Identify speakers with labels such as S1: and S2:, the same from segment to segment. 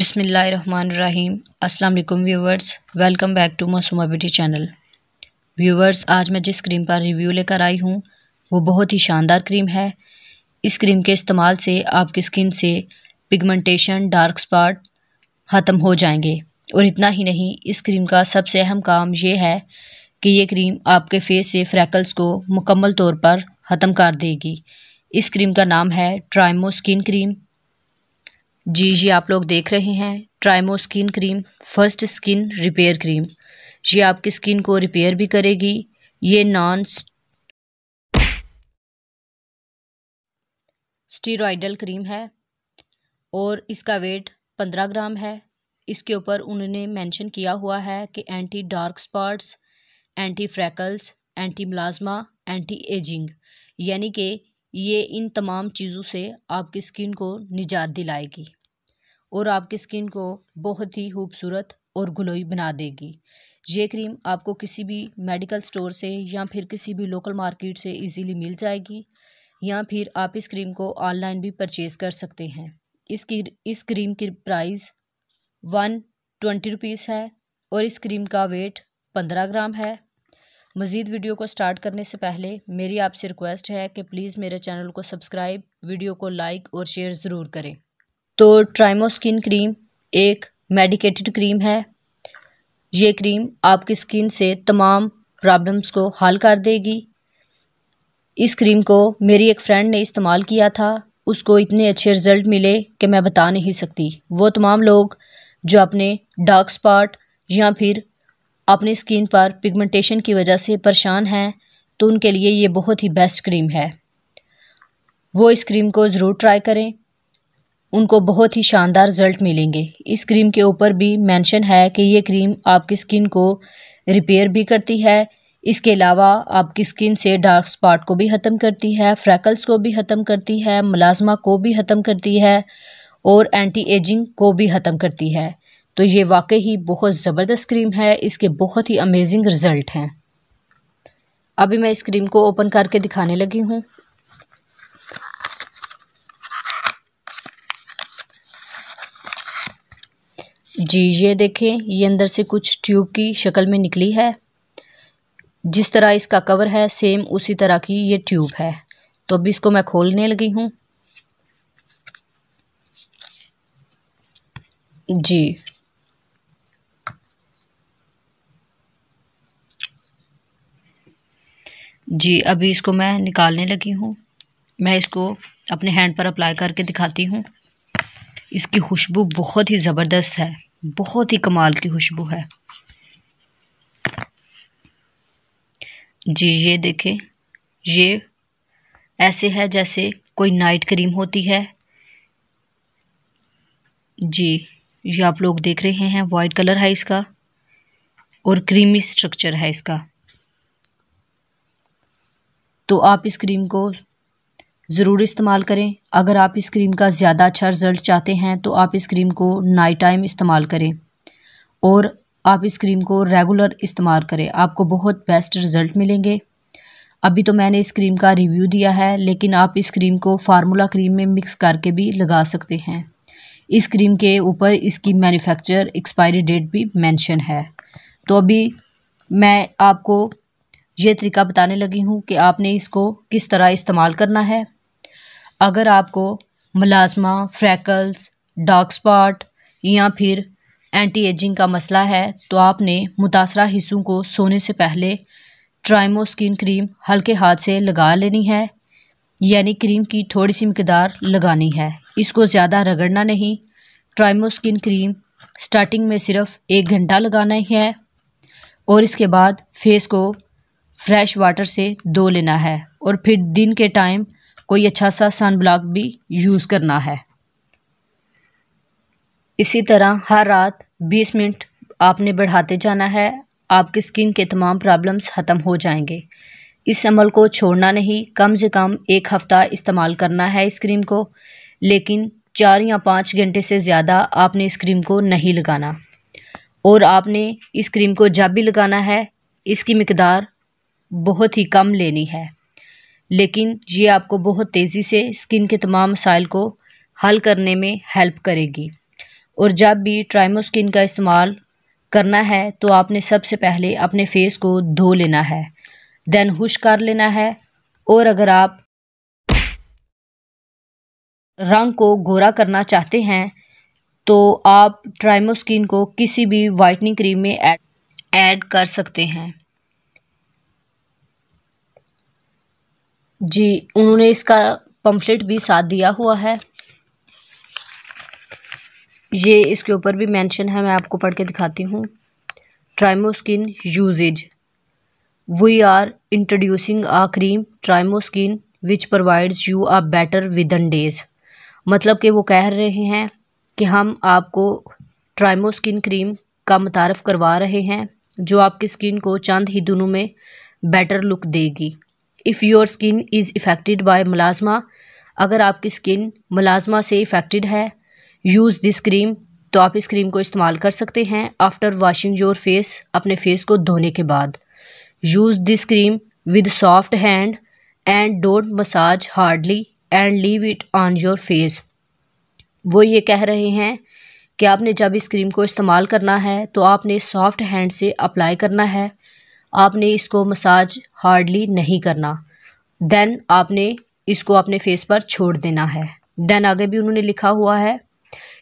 S1: बिसमीम् अल्लाम viewers welcome back to Masooma Beti channel viewers आज मैं जिस क्रीम का रिव्यू लेकर आई हूँ वो बहुत ही शानदार क्रीम है इस क्रीम के इस्तेमाल से आपकी स्किन से पिगमेंटेशन डार्क स्पॉट ख़त्म हो जाएंगे और इतना ही नहीं इस क्रीम का सबसे अहम काम यह है कि ये क्रीम आपके फेस से फ्रैकल्स को मुकम्मल तौर पर ख़त्म कर देगी इस क्रीम का नाम है ट्राइमो स्किन क्रीम जी जी आप लोग देख रहे हैं Trimo skin cream first skin repair cream ये आपकी स्किन को रिपेयर भी करेगी ये नॉन स्टीरोडल क्रीम है और इसका वेट पंद्रह ग्राम है इसके ऊपर उन्होंने मेंशन किया हुआ है कि anti dark spots anti freckles anti melasma anti ageing यानी कि ये इन तमाम चीज़ों से आपकी स्किन को निजात दिलाएगी और आपकी स्किन को बहुत ही खूबसूरत और ग्लोई बना देगी ये क्रीम आपको किसी भी मेडिकल स्टोर से या फिर किसी भी लोकल मार्केट से इजीली मिल जाएगी या फिर आप इस क्रीम को ऑनलाइन भी परचेज़ कर सकते हैं इसकी इस क्रीम की प्राइस वन ट्वेंटी रुपीज़ है और इस क्रीम का वेट पंद्रह ग्राम है मज़ीद वीडियो को स्टार्ट करने से पहले मेरी आपसे रिक्वेस्ट है कि प्लीज़ मेरे चैनल को सब्सक्राइब वीडियो को लाइक और शेयर ज़रूर करें तो ट्राइमो स्किन क्रीम एक मेडिकेटेड क्रीम है ये क्रीम आपकी स्किन से तमाम प्रॉब्लम्स को हल कर देगी इस क्रीम को मेरी एक फ्रेंड ने इस्तेमाल किया था उसको इतने अच्छे रिज़ल्ट मिले कि मैं बता नहीं सकती वो तमाम लोग जो अपने डार्क स्पॉट या फिर अपनी स्किन पर पिगमेंटेशन की वजह से परेशान हैं तो उनके लिए ये बहुत ही बेस्ट क्रीम है वो इस क्रीम को ज़रूर ट्राई करें उनको बहुत ही शानदार रिज़ल्ट मिलेंगे इस क्रीम के ऊपर भी मेंशन है कि ये क्रीम आपकी स्किन को रिपेयर भी करती है इसके अलावा आपकी स्किन से डार्क स्पॉट को भी ख़त्म करती है फ्रैकल्स को भी ख़त्म करती है मलाजमा को भी ख़त्म करती है और एंटी एजिंग को भी ख़त्म करती है तो ये वाकई ही बहुत ज़बरदस्त क्रीम है इसके बहुत ही अमेजिंग रिज़ल्ट हैं अभी मैं इस क्रीम को ओपन करके दिखाने लगी हूँ जी ये देखें ये अंदर से कुछ ट्यूब की शक्ल में निकली है जिस तरह इसका कवर है सेम उसी तरह की ये ट्यूब है तो अभी इसको मैं खोलने लगी हूँ जी जी अभी इसको मैं निकालने लगी हूँ मैं इसको अपने हैंड पर अप्लाई करके दिखाती हूँ इसकी खुशबू बहुत ही ज़बरदस्त है बहुत ही कमाल की खुशबू है जी ये देखें ये ऐसे है जैसे कोई नाइट क्रीम होती है जी ये आप लोग देख रहे हैं वाइट कलर है इसका और क्रीमी स्ट्रक्चर है इसका तो आप इस क्रीम को ज़रूर इस्तेमाल करें अगर आप इस क्रीम का ज़्यादा अच्छा रिज़ल्ट चाहते हैं तो आप इस क्रीम को नाइट टाइम इस्तेमाल करें और आप इस क्रीम को रेगुलर इस्तेमाल करें आपको बहुत बेस्ट रिज़ल्ट मिलेंगे अभी तो मैंने इस क्रीम का रिव्यू दिया है लेकिन आप इस क्रीम को फार्मूला क्रीम में मिक्स करके भी लगा सकते हैं इस क्रीम के ऊपर इसकी मैन्युफैक्चर एक्सपायरी डेट भी मेंशन है तो अभी मैं आपको ये तरीका बताने लगी हूँ कि आपने इसको किस तरह इस्तेमाल करना है अगर आपको मलाजमा फ्रैकल्स डार्क स्पॉट या फिर एंटी एजिंग का मसला है तो आपने मुतासरा हिस्सों को सोने से पहले ट्राइमो स्किन क्रीम हल्के हाथ से लगा लेनी है यानी क्रीम की थोड़ी सी मकदार लगानी है इसको ज़्यादा रगड़ना नहीं ट्राइमो स्किन क्रीम स्टार्टिंग में सिर्फ एक घंटा लगाना ही है और इसके बाद फेस को फ्रेश वाटर से धो लेना है और फिर दिन के टाइम कोई अच्छा सा सन ब्लॉक भी यूज़ करना है इसी तरह हर रात 20 मिनट आपने बढ़ाते जाना है आपकी स्किन के तमाम प्रॉब्लम्स ख़त्म हो जाएंगे इस अमल को छोड़ना नहीं कम से कम एक हफ़्ता इस्तेमाल करना है इस क्रीम को लेकिन चार या पाँच घंटे से ज़्यादा आपने इस क्रीम को नहीं लगाना और आपने इस क्रीम को जब भी लगाना है इसकी मकदार बहुत ही कम लेनी है लेकिन ये आपको बहुत तेज़ी से स्किन के तमाम मसाइल को हल करने में हेल्प करेगी और जब भी ट्राइमोस्किन का इस्तेमाल करना है तो आपने सबसे पहले अपने फेस को धो लेना है देन हुश कर लेना है और अगर आप रंग को गोरा करना चाहते हैं तो आप ट्राइमोस्किन को किसी भी वाइटनिंग क्रीम में ऐड ऐड कर सकते हैं जी उन्होंने इसका पम्फलेट भी साथ दिया हुआ है ये इसके ऊपर भी मेंशन है मैं आपको पढ़ के दिखाती हूँ Trimoskin uses we are introducing a cream Trimoskin which provides you a better within days मतलब कि वो कह रहे हैं कि हम आपको ट्राइमोस्किन क्रीम का मुतारफ़ करवा रहे हैं जो आपकी स्किन को चंद ही दिनों में बेटर लुक देगी if your skin is affected by melasma अगर आपकी स्किन मलाजमा से इफ़ेक्टेड है यूज़ दिस क्रीम तो आप इस क्रीम को इस्तेमाल कर सकते हैं आफ्टर वाशिंग योर फेस अपने फेस को धोने के बाद use this cream with soft hand and don't massage hardly and leave it on your face वो ये कह रहे हैं कि आपने जब इस क्रीम को इस्तेमाल करना है तो आपने सॉफ्ट हैंड से अप्लाई करना है आपने इसको मसाज हार्डली नहीं करना देन आपने इसको अपने फेस पर छोड़ देना है देन आगे भी उन्होंने लिखा हुआ है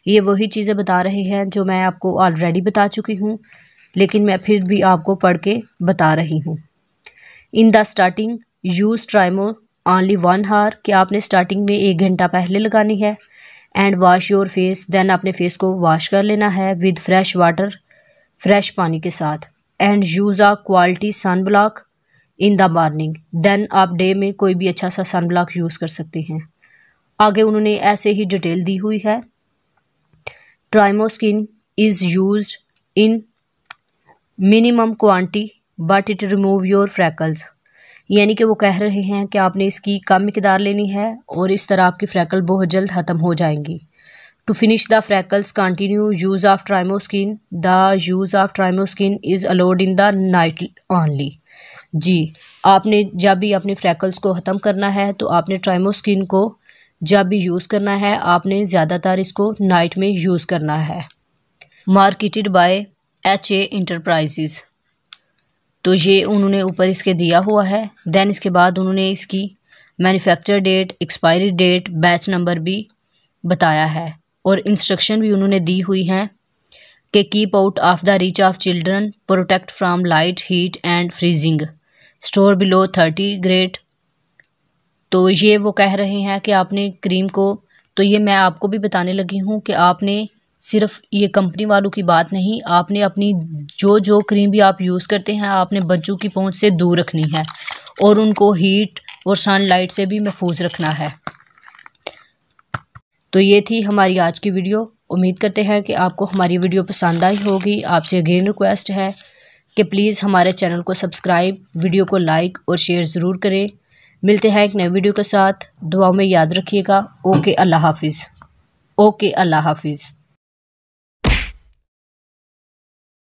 S1: ये वही चीज़ें बता रहे हैं जो मैं आपको ऑलरेडी बता चुकी हूँ लेकिन मैं फिर भी आपको पढ़ के बता रही हूँ in the starting use Trimo only one hour कि आपने स्टार्टिंग में एक घंटा पहले लगानी है and wash your face then अपने फेस को वॉश कर लेना है विद फ्रेश वाटर फ्रेश पानी के साथ and use a quality sun block in the morning then आप डे में कोई भी अच्छा सा सन ब्लॉक यूज़ कर सकते हैं आगे उन्होंने ऐसे ही डिटेल दी हुई है Trimoskin is use in minimum quantity but it remove your freckles यानी कि वो कह रहे हैं कि आपने इसकी कम मकदार लेनी है और इस तरह आपकी फ्रैकल बहुत जल्द ख़त्म हो जाएंगी to finish the freckles continue use of Trimoskin the use of Trimoskin is allowed in the night only जी आपने जब भी अपने फ्रैकल्स को ख़त्म करना है तो आपने ट्राइमोस्किन को जब भी यूज़ करना है आपने ज़्यादातर इसको नाइट में यूज़ करना है marketed by H A enterprises तो ये उन्होंने ऊपर इसके दिया हुआ है दैन इसके बाद उन्होंने इसकी manufacture date expiry date batch number भी बताया है और इंस्ट्रक्शन भी उन्होंने दी हुई हैं कि keep out of the reach of children protect from light heat and freezing store below thirty grade तो ये वो कह रहे हैं कि आपने क्रीम को तो ये मैं आपको भी बताने लगी हूँ कि आपने सिर्फ ये कंपनी वालों की बात नहीं आपने अपनी जो जो क्रीम भी आप यूज़ करते हैं आपने बच्चों की पहुँच से दूर रखनी है और उनको हीट और सनलाइट से भी महफूज रखना है तो ये थी हमारी आज की वीडियो उम्मीद करते हैं कि आपको हमारी वीडियो पसंद आई होगी आपसे अगेन रिक्वेस्ट है कि प्लीज़ हमारे चैनल को सब्सक्राइब वीडियो को लाइक और शेयर ज़रूर करें मिलते हैं एक नए वीडियो के साथ दुआ में याद रखिएगा ओके अल्लाह हाफिज़ ओके अल्लाह हाफिज़